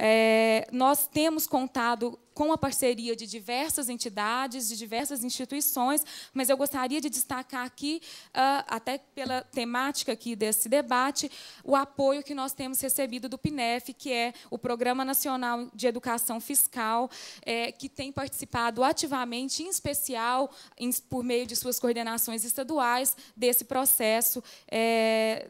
É, nós temos contado com a parceria de diversas entidades, de diversas instituições, mas eu gostaria de destacar aqui, ah, até pela temática aqui desse debate, o apoio que nós temos recebido do PNEF, que é o Programa Nacional de Educação Fiscal, é, que tem participado ativamente, em especial por meio de suas coordenações estaduais, desse processo é,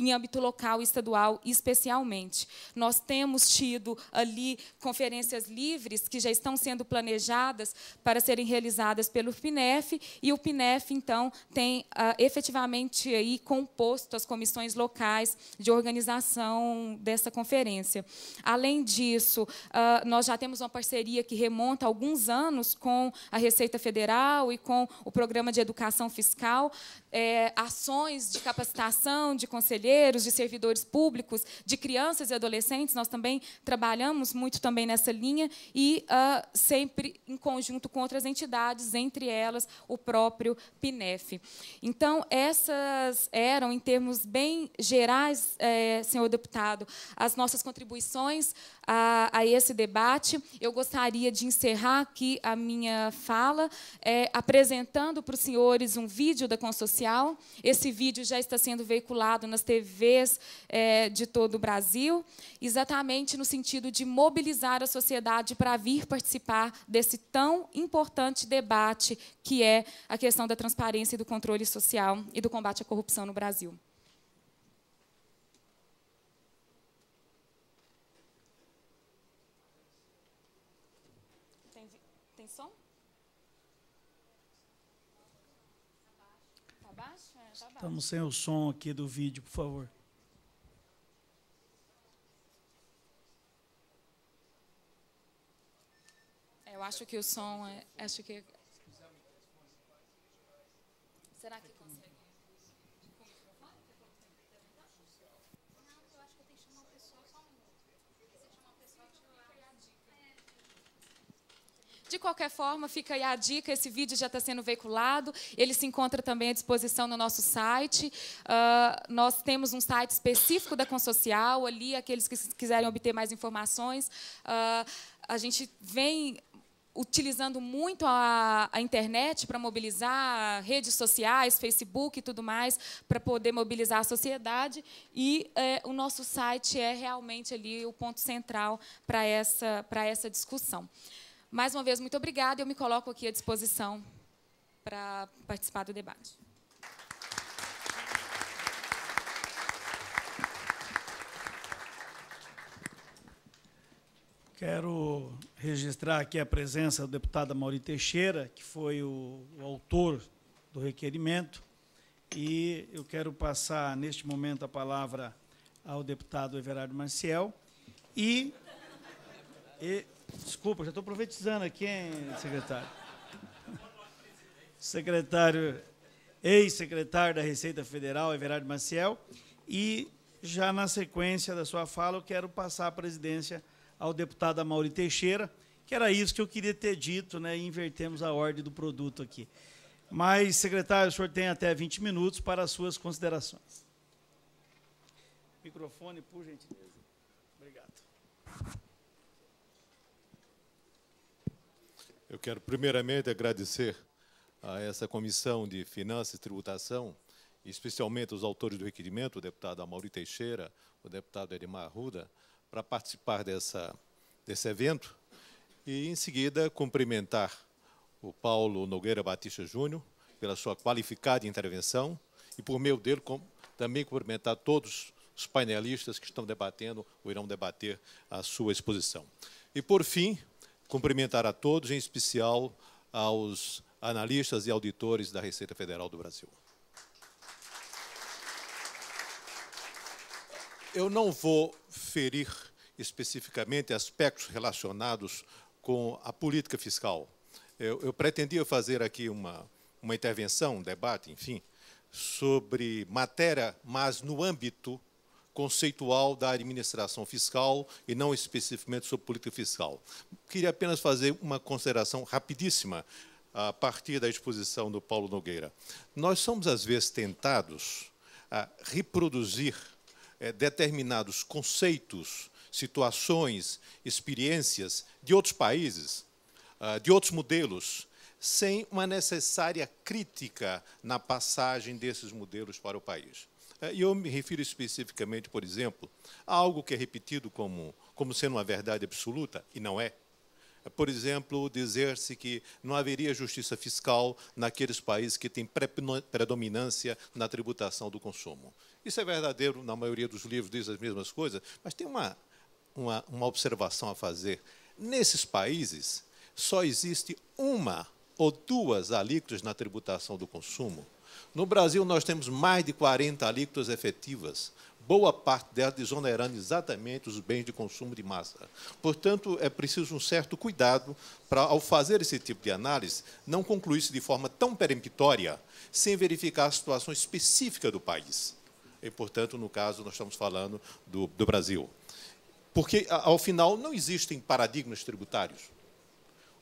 em âmbito local, estadual, especialmente. Nós temos tido ali conferências livres que já estão sendo planejadas para serem realizadas pelo PNEF, e o PNEF, então, tem ah, efetivamente aí composto as comissões locais de organização dessa conferência. Além disso, ah, nós já temos uma parceria que remonta alguns anos com a Receita Federal e com o Programa de Educação Fiscal, é, ações de capacitação de conselheiros, de servidores públicos, de crianças e adolescentes. Nós também trabalhamos muito também nessa linha e uh, sempre em conjunto com outras entidades, entre elas o próprio PNEF. Então, essas eram, em termos bem gerais, é, senhor deputado, as nossas contribuições a, a, esse debate. Eu gostaria de encerrar aqui a minha fala é, apresentando para os senhores um vídeo da Constituição social. Esse vídeo já está sendo veiculado nas TVs é, de todo o Brasil, exatamente no sentido de mobilizar a sociedade para vir participar desse tão importante debate que é a questão da transparência e do controle social e do combate à corrupção no Brasil. Estamos sem o som aqui do vídeo, por favor. Eu acho que o som é. Acho que. Será que. De qualquer forma, fica aí a dica, esse vídeo já está sendo veiculado, ele se encontra também à disposição no nosso site. Uh, nós temos um site específico da Consocial, ali, aqueles que quiserem obter mais informações. Uh, a gente vem utilizando muito a, a internet para mobilizar redes sociais, Facebook e tudo mais, para poder mobilizar a sociedade. E é, o nosso site é realmente ali o ponto central para essa, para essa discussão. Mais uma vez, muito obrigada. Eu me coloco aqui à disposição para participar do debate. Quero registrar aqui a presença do deputado Maurício Teixeira, que foi o, o, autor do requerimento, e eu quero passar, neste momento, a palavra ao deputado Everardo Marcial e, e Desculpa, já estou profetizando aqui, hein, secretário? Secretário, ex-secretário da Receita Federal, Everardo Maciel, e já na sequência da sua fala, eu quero passar a presidência ao deputado Mauri Teixeira, que era isso que eu queria ter dito, né? E invertemos a ordem do produto aqui. Mas, secretário, o senhor tem até 20 minutos para as suas considerações. Microfone, por gentileza. Obrigado. Eu quero primeiramente agradecer a essa comissão de Finanças e Tributação, especialmente os autores do requerimento, o deputado Amaury Teixeira, o deputado Edmar Arruda, para participar dessa, desse evento. E, em seguida, cumprimentar o Paulo Nogueira Batista Júnior pela sua qualificada intervenção e, por meio dele, com, também cumprimentar todos os painelistas que estão debatendo ou irão debater a sua exposição. E, por fim, cumprimentar a todos, em especial aos analistas e auditores da Receita Federal do Brasil. Eu não vou ferir especificamente aspectos relacionados com a política fiscal. Eu, eu pretendia fazer aqui uma, uma intervenção, um debate, enfim, sobre matéria, mas no âmbito conceitual da administração fiscal e não especificamente sobre política fiscal. Queria apenas fazer uma consideração rapidíssima a partir da exposição do Paulo Nogueira. Nós somos, às vezes, tentados a reproduzir é, determinados conceitos, situações, experiências de outros países, ah, de outros modelos, sem uma necessária crítica na passagem desses modelos para o país. É, e eu me refiro especificamente, por exemplo, a algo que é repetido como, como sendo uma verdade absoluta, e não é. é por exemplo, dizer-se que não haveria justiça fiscal naqueles países que têm predominância na tributação do consumo. Isso é verdadeiro, na maioria dos livros diz as mesmas coisas, mas tem uma, uma, uma observação a fazer. Nesses países, só existe uma ou duas alíquotas na tributação do consumo no Brasil, nós temos mais de 40 alíquotas efetivas, boa parte delas desonerando exatamente os bens de consumo de massa. Portanto, é preciso um certo cuidado para, ao fazer esse tipo de análise, não concluir-se de forma tão peremptória, sem verificar a situação específica do país. E, portanto, no caso, nós estamos falando do, do Brasil. Porque, ao final, não existem paradigmas tributários.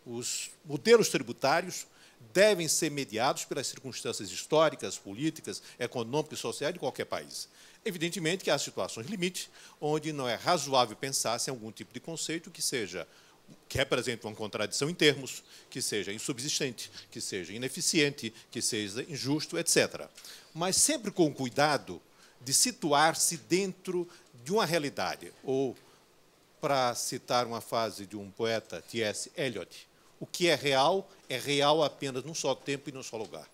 Os modelos tributários devem ser mediados pelas circunstâncias históricas, políticas, econômicas e sociais de qualquer país. Evidentemente que há situações limite onde não é razoável pensar em algum tipo de conceito que seja que represente uma contradição em termos, que seja insubsistente, que seja ineficiente, que seja injusto, etc. Mas sempre com cuidado de situar-se dentro de uma realidade, ou, para citar uma frase de um poeta, T.S. Eliot, o que é real é real apenas num só tempo e num só lugar.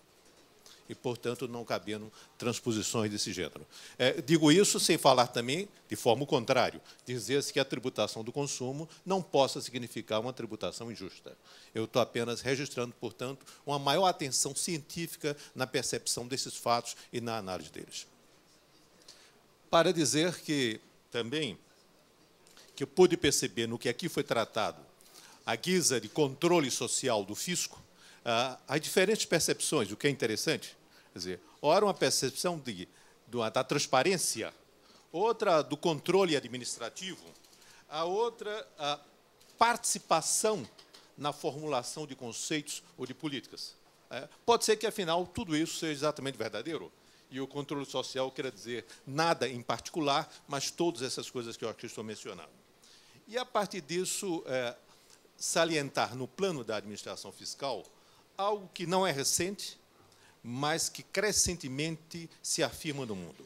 E, portanto, não cabendo transposições desse gênero. É, digo isso sem falar também, de forma contrária, dizer-se que a tributação do consumo não possa significar uma tributação injusta. Eu estou apenas registrando, portanto, uma maior atenção científica na percepção desses fatos e na análise deles. Para dizer que, também, que eu pude perceber no que aqui foi tratado à guisa de controle social do fisco, ah, há diferentes percepções, o que é interessante. Quer dizer, ora, uma percepção de, da transparência, outra do controle administrativo, a outra a participação na formulação de conceitos ou de políticas. É, pode ser que, afinal, tudo isso seja exatamente verdadeiro. E o controle social quer dizer nada em particular, mas todas essas coisas que eu aqui estou mencionando. E, a partir disso, é, salientar no plano da administração fiscal algo que não é recente, mas que crescentemente se afirma no mundo.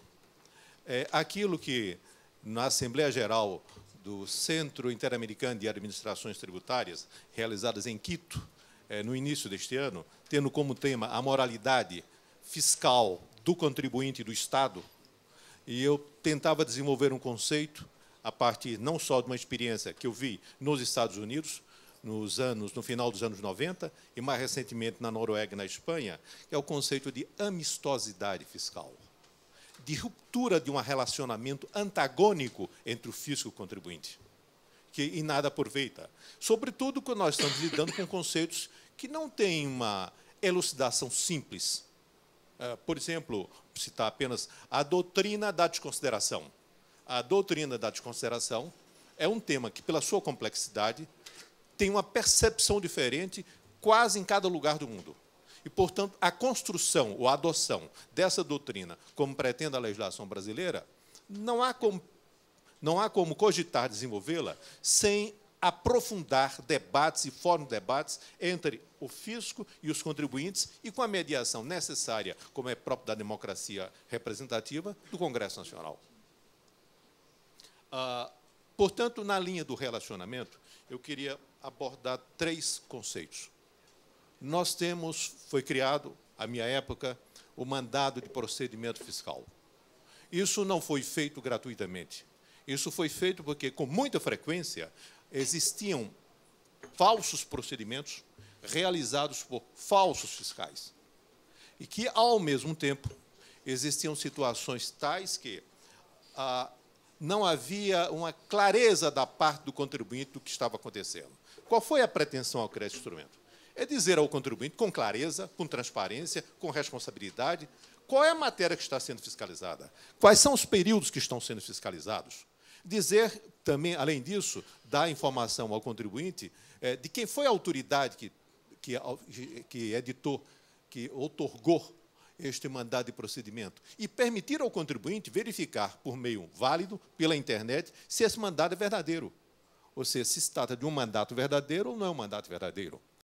É aquilo que, na Assembleia Geral do Centro Interamericano de Administrações Tributárias, realizadas em Quito, é, no início deste ano, tendo como tema a moralidade fiscal do contribuinte e do Estado, e eu tentava desenvolver um conceito a partir não só de uma experiência que eu vi nos Estados Unidos, nos anos, no final dos anos 90 e mais recentemente na Noruega e na Espanha, que é o conceito de amistosidade fiscal, de ruptura de um relacionamento antagônico entre o fisco e o contribuinte, que em nada aproveita. Sobretudo quando nós estamos lidando com conceitos que não têm uma elucidação simples. Ah, por exemplo, citar apenas a doutrina da desconsideração. A doutrina da desconsideração é um tema que, pela sua complexidade, tem uma percepção diferente quase em cada lugar do mundo. E, portanto, a construção ou a adoção dessa doutrina, como pretende a legislação brasileira, não há como, não há como cogitar desenvolvê-la sem aprofundar debates e fórum de debates entre o fisco e os contribuintes e com a mediação necessária, como é próprio da democracia representativa, do Congresso Nacional. Ah, portanto, na linha do relacionamento, eu queria abordar três conceitos. Nós temos, foi criado, à minha época, o mandado de procedimento fiscal. Isso não foi feito gratuitamente. Isso foi feito porque, com muita frequência, existiam falsos procedimentos realizados por falsos fiscais. E que, ao mesmo tempo, existiam situações tais que a não havia uma clareza da parte do contribuinte do que estava acontecendo. Qual foi a pretensão ao crédito instrumento? É dizer ao contribuinte com clareza, com transparência, com responsabilidade, qual é a matéria que está sendo fiscalizada, quais são os períodos que estão sendo fiscalizados. Dizer também, além disso, dar informação ao contribuinte é, de quem foi a autoridade que, que, que editou, que otorgou este mandado de procedimento e permitir ao contribuinte verificar por meio válido pela internet se esse mandado é verdadeiro. Ou seja, se trata de um mandato verdadeiro ou não é um mandato verdadeiro.